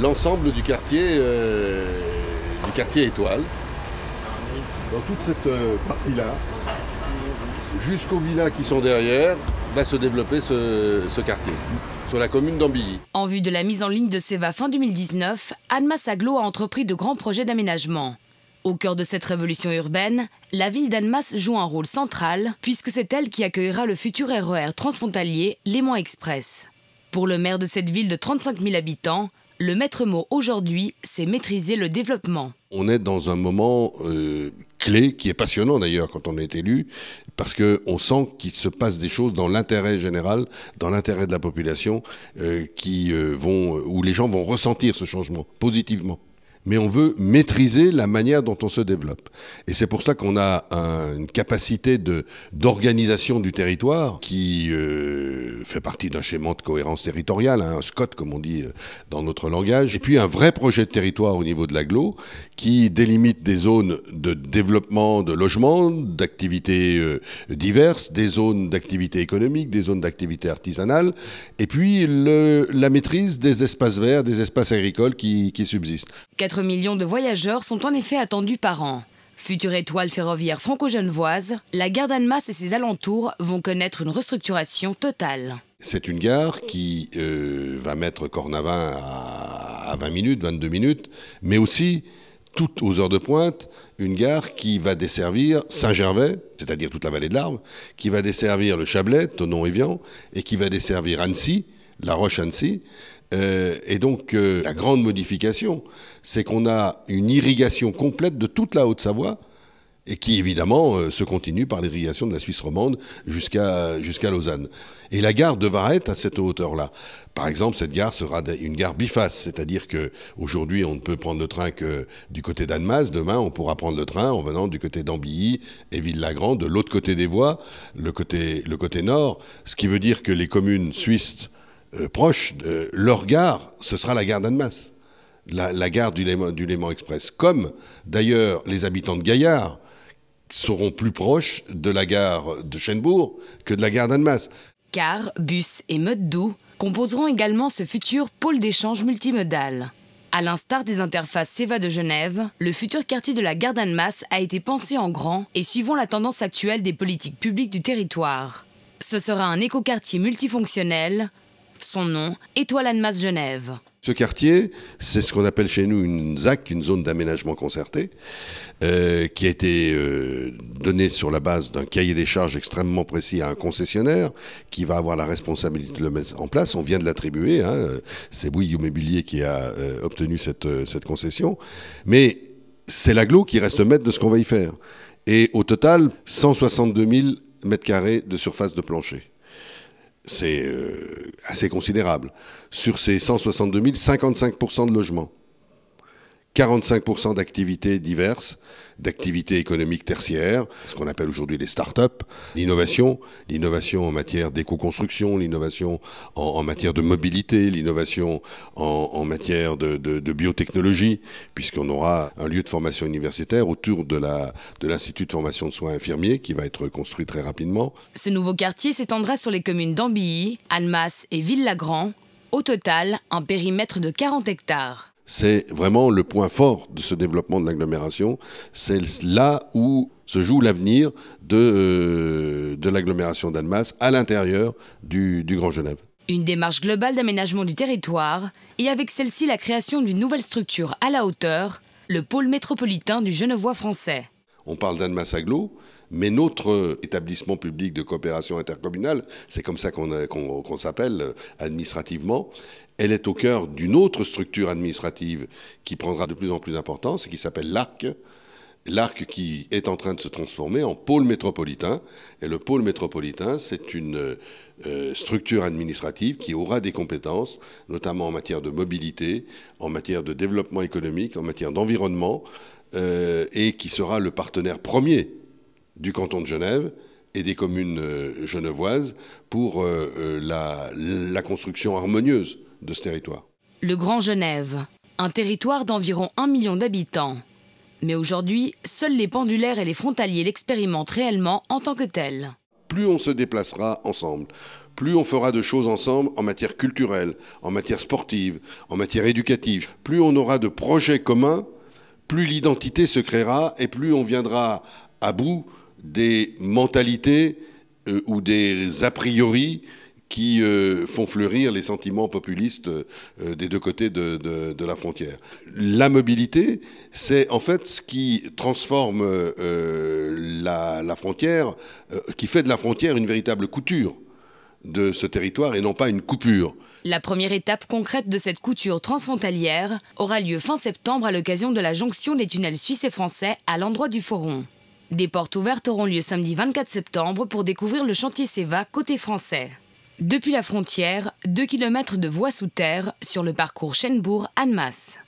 l'ensemble du quartier, euh, du quartier Étoile, dans toute cette euh, partie-là, jusqu'aux villas qui sont derrière, va se développer ce, quartier, sur la commune d'Ambilly. En vue de la mise en ligne de SEVA fin 2019, Anne Aglo a entrepris de grands projets d'aménagement. Au cœur de cette révolution urbaine, la ville d'Annemasse joue un rôle central puisque c'est elle qui accueillera le futur RER e transfrontalier Léman Express. Pour le maire de cette ville de 35 000 habitants, le maître mot aujourd'hui, c'est maîtriser le développement. On est dans un moment euh, clé qui est passionnant d'ailleurs quand on est élu, parce qu'on sent qu'il se passe des choses dans l'intérêt général, dans l'intérêt de la population, euh, qui, euh, vont, où les gens vont ressentir ce changement positivement mais on veut maîtriser la manière dont on se développe. Et c'est pour cela qu'on a une capacité d'organisation du territoire qui euh, fait partie d'un schéma de cohérence territoriale, hein, un SCOT comme on dit euh, dans notre langage, et puis un vrai projet de territoire au niveau de l'aglo qui délimite des zones de développement de logements, d'activités euh, diverses, des zones d'activités économiques, des zones d'activités artisanales et puis la maîtrise des espaces verts, des espaces agricoles qui, qui subsistent. 4 millions de voyageurs sont en effet attendus par an. Future étoile ferroviaire franco-genevoise, la gare d'Annemasse et ses alentours vont connaître une restructuration totale. C'est une gare qui euh, va mettre Cornavin à 20 minutes, 22 minutes, mais aussi toutes aux heures de pointe, une gare qui va desservir Saint-Gervais, c'est-à-dire toute la vallée de l'Arve, qui va desservir le Chablais, tonon Vian, et qui va desservir Annecy, La Roche-Annecy. Euh, et donc, euh, la grande modification, c'est qu'on a une irrigation complète de toute la Haute-Savoie, et qui évidemment euh, se continue par l'irrigation de la Suisse romande jusqu'à jusqu'à Lausanne. Et la gare devra être à cette hauteur-là. Par exemple, cette gare sera une gare biface, c'est-à-dire que aujourd'hui on ne peut prendre le train que du côté d'Annemasse, demain on pourra prendre le train en venant du côté d'Ambilly et Ville-la-Grande, de l'autre côté des voies, le côté le côté nord, ce qui veut dire que les communes suisses euh, proche, de leur gare, ce sera la gare d'Annemasse, la, gare du Léman, Express. Comme d'ailleurs les habitants de Gaillard seront plus proches de la gare de Chenbourg que de la gare d'Annemasse. Car bus et mode doux composeront également ce futur pôle d'échange multimodal. À l'instar des interfaces CEVA de Genève, le futur quartier de la gare d'Annemasse a été pensé en grand et suivant la tendance actuelle des politiques publiques du territoire. Ce sera un écoquartier multifonctionnel son nom, Étoile Annemasse Genève. Ce quartier, c'est ce qu'on appelle chez nous une ZAC, une zone d'aménagement concerté, euh, qui a été euh, donnée sur la base d'un cahier des charges extrêmement précis à un concessionnaire qui va avoir la responsabilité de le mettre en place. On vient de l'attribuer, hein. c'est Bouygues Immobilier qui a euh, obtenu cette, cette concession, mais c'est l'aglo qui reste maître de ce qu'on va y faire. Et au total, 162 000 mètres carrés de surface de plancher c'est euh, assez considérable. Sur ces 162 000, 55% de logements. 45% d'activités diverses, d'activités économiques tertiaires, ce qu'on appelle aujourd'hui les start-up, l'innovation, l'innovation en matière d'éco-construction, l'innovation en, matière de mobilité, l'innovation en, matière de, biotechnologie, puisqu'on aura un lieu de formation universitaire autour de l'Institut de, formation de soins infirmiers qui va être construit très rapidement. Ce nouveau quartier s'étendra sur les communes d'Ambilly, Almas et ville au total un périmètre de 40 hectares. C'est vraiment le point fort de ce développement de l'agglomération. C'est là où se joue l'avenir de, euh, de l'agglomération d'Almas à l'intérieur du, du Grand Genève. Une démarche globale d'aménagement du territoire et avec celle-ci la création d'une nouvelle structure à la hauteur, le pôle métropolitain du Genevois français. On parle d'Almas Aglo, mais notre euh, établissement public de coopération intercommunale, c'est comme ça qu'on s'appelle euh, administrativement, elle est au cœur d'une autre structure administrative qui prendra de plus en plus d'importance et qui s'appelle l'ARC. L'ARC qui est en train de se transformer en pôle métropolitain. Et le pôle métropolitain, c'est une euh, structure administrative qui aura des compétences, notamment en matière de mobilité, en matière de développement économique, en matière d'environnement, et qui sera le partenaire premier du canton de Genève et des communes euh, genevoises pour euh, euh, la, construction harmonieuse de ce territoire. Le Grand Genève, un territoire d'environ 1 million d'habitants. Mais aujourd'hui, seuls les pendulaires et les frontaliers l'expérimentent réellement en tant que tel. Plus on se déplacera ensemble, plus on fera de choses ensemble en matière culturelle, en matière sportive, en matière éducative, plus on aura de projets communs, plus l'identité se créera et plus on viendra à bout des mentalités euh, ou des a priori qui euh, font fleurir les sentiments populistes euh, des deux côtés de, la frontière. La mobilité, c'est en fait ce qui transforme la, la, frontière, qui fait de la frontière une véritable couture de ce territoire et non pas une coupure. La première étape concrète de cette couture transfrontalière aura lieu fin septembre à l'occasion de la jonction des tunnels suisses et français à l'endroit du Forum. Des portes ouvertes auront lieu samedi 24 septembre pour découvrir le chantier SEVA côté français. Depuis la frontière, 2 km de voie sous terre sur le parcours Chenbourg-Annemasse.